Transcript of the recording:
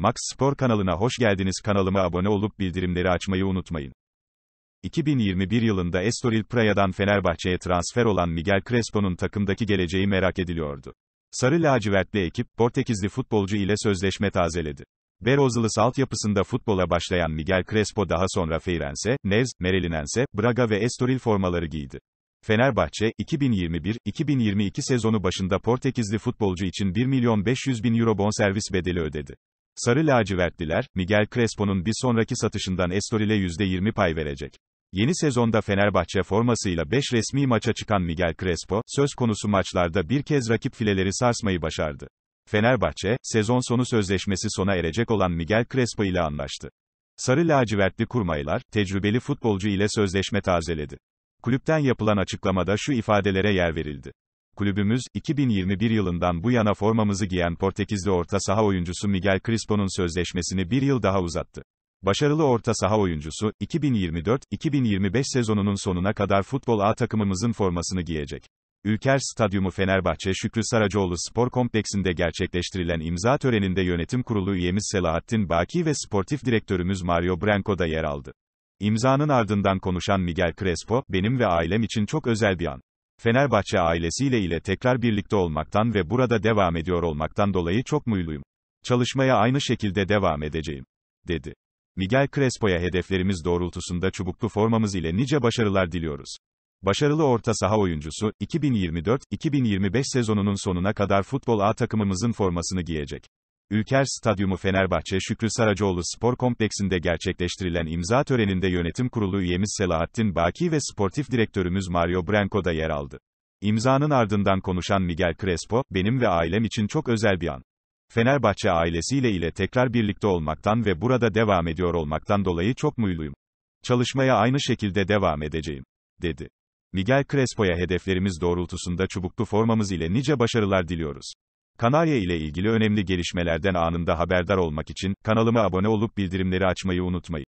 Max Spor kanalına hoş geldiniz. Kanalıma abone olup bildirimleri açmayı unutmayın. 2021 yılında Estoril Praya'dan Fenerbahçe'ye transfer olan Miguel Crespo'nun takımdaki geleceği merak ediliyordu. Sarı lacivertli ekip, Portekizli futbolcu ile sözleşme tazeledi. salt yapısında futbola başlayan Miguel Crespo daha sonra Feirense, Nevz, Merelinense, Braga ve Estoril formaları giydi. Fenerbahçe, 2021-2022 sezonu başında Portekizli futbolcu için 1 milyon 500 bin euro bonservis bedeli ödedi. Sarı lacivertliler, Miguel Crespo'nun bir sonraki satışından Estoril'e %20 pay verecek. Yeni sezonda Fenerbahçe formasıyla 5 resmi maça çıkan Miguel Crespo, söz konusu maçlarda bir kez rakip fileleri sarsmayı başardı. Fenerbahçe, sezon sonu sözleşmesi sona erecek olan Miguel Crespo ile anlaştı. Sarı lacivertli kurmaylar, tecrübeli futbolcu ile sözleşme tazeledi. Kulüpten yapılan açıklamada şu ifadelere yer verildi kulübümüz, 2021 yılından bu yana formamızı giyen Portekizli orta saha oyuncusu Miguel Crispo'nun sözleşmesini bir yıl daha uzattı. Başarılı orta saha oyuncusu, 2024-2025 sezonunun sonuna kadar futbol A takımımızın formasını giyecek. Ülker Stadyumu Fenerbahçe Şükrü Saracoğlu Spor Kompleksinde gerçekleştirilen imza töreninde yönetim kurulu üyemiz Selahattin Baki ve sportif direktörümüz Mario Branco da yer aldı. İmzanın ardından konuşan Miguel Crespo, benim ve ailem için çok özel bir an. Fenerbahçe ailesiyle ile tekrar birlikte olmaktan ve burada devam ediyor olmaktan dolayı çok mutluyum. Çalışmaya aynı şekilde devam edeceğim, dedi. Miguel Crespo'ya hedeflerimiz doğrultusunda çubuklu formamız ile nice başarılar diliyoruz. Başarılı orta saha oyuncusu, 2024-2025 sezonunun sonuna kadar futbol A takımımızın formasını giyecek. Ülker Stadyumu Fenerbahçe Şükrü Saracoğlu Spor Kompleksinde gerçekleştirilen imza töreninde yönetim kurulu üyemiz Selahattin Baki ve sportif direktörümüz Mario Branco da yer aldı. İmzanın ardından konuşan Miguel Crespo, benim ve ailem için çok özel bir an. Fenerbahçe ailesiyle ile tekrar birlikte olmaktan ve burada devam ediyor olmaktan dolayı çok mutluyum. Çalışmaya aynı şekilde devam edeceğim, dedi. Miguel Crespo'ya hedeflerimiz doğrultusunda çubuklu formamız ile nice başarılar diliyoruz. Kanarya ile ilgili önemli gelişmelerden anında haberdar olmak için kanalıma abone olup bildirimleri açmayı unutmayın.